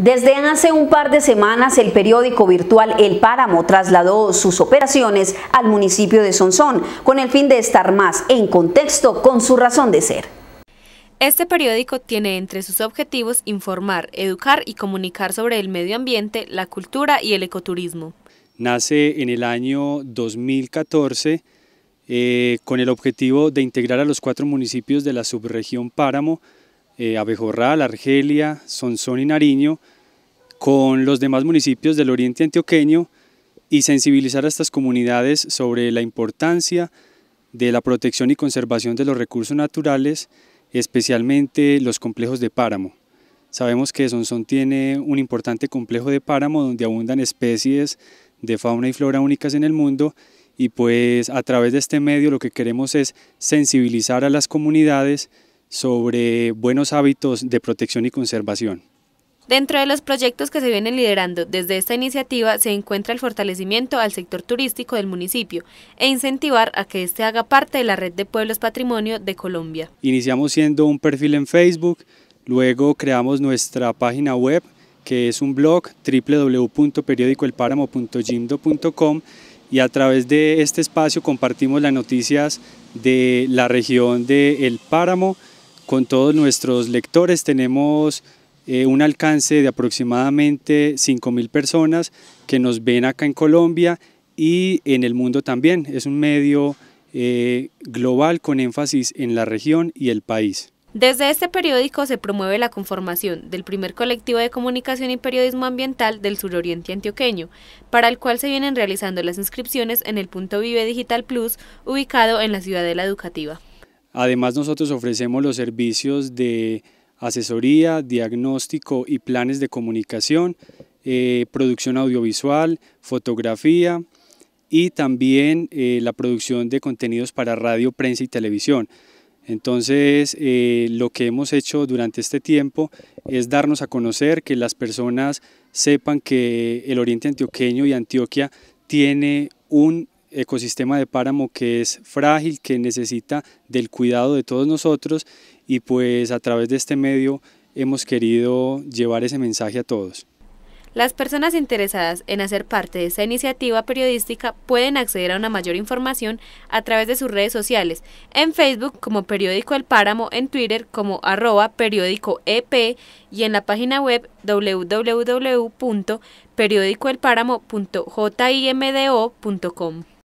Desde hace un par de semanas, el periódico virtual El Páramo trasladó sus operaciones al municipio de Sonsón con el fin de estar más en contexto con su razón de ser. Este periódico tiene entre sus objetivos informar, educar y comunicar sobre el medio ambiente, la cultura y el ecoturismo. Nace en el año 2014 eh, con el objetivo de integrar a los cuatro municipios de la subregión Páramo eh, Abejorral, Argelia, Sonsón y Nariño, con los demás municipios del oriente antioqueño y sensibilizar a estas comunidades sobre la importancia de la protección y conservación de los recursos naturales, especialmente los complejos de páramo. Sabemos que Sonsón tiene un importante complejo de páramo donde abundan especies de fauna y flora únicas en el mundo y pues a través de este medio lo que queremos es sensibilizar a las comunidades sobre buenos hábitos de protección y conservación. Dentro de los proyectos que se vienen liderando desde esta iniciativa se encuentra el fortalecimiento al sector turístico del municipio e incentivar a que éste haga parte de la red de pueblos patrimonio de Colombia. Iniciamos siendo un perfil en Facebook, luego creamos nuestra página web que es un blog www.periodicoelparamo.gimdo.com y a través de este espacio compartimos las noticias de la región de El Páramo, con todos nuestros lectores. Tenemos eh, un alcance de aproximadamente 5.000 personas que nos ven acá en Colombia y en el mundo también. Es un medio eh, global con énfasis en la región y el país. Desde este periódico se promueve la conformación del primer colectivo de comunicación y periodismo ambiental del suroriente antioqueño, para el cual se vienen realizando las inscripciones en el punto Vive Digital Plus, ubicado en la Ciudadela Educativa. Además nosotros ofrecemos los servicios de asesoría, diagnóstico y planes de comunicación, eh, producción audiovisual, fotografía y también eh, la producción de contenidos para radio, prensa y televisión. Entonces, eh, lo que hemos hecho durante este tiempo es darnos a conocer, que las personas sepan que el Oriente Antioqueño y Antioquia tiene un ecosistema de páramo que es frágil, que necesita del cuidado de todos nosotros y pues a través de este medio hemos querido llevar ese mensaje a todos. Las personas interesadas en hacer parte de esta iniciativa periodística pueden acceder a una mayor información a través de sus redes sociales, en Facebook como Periódico El Páramo, en Twitter como arroba periódico EP y en la página web www.periódicoelpáramo.jimdo.com.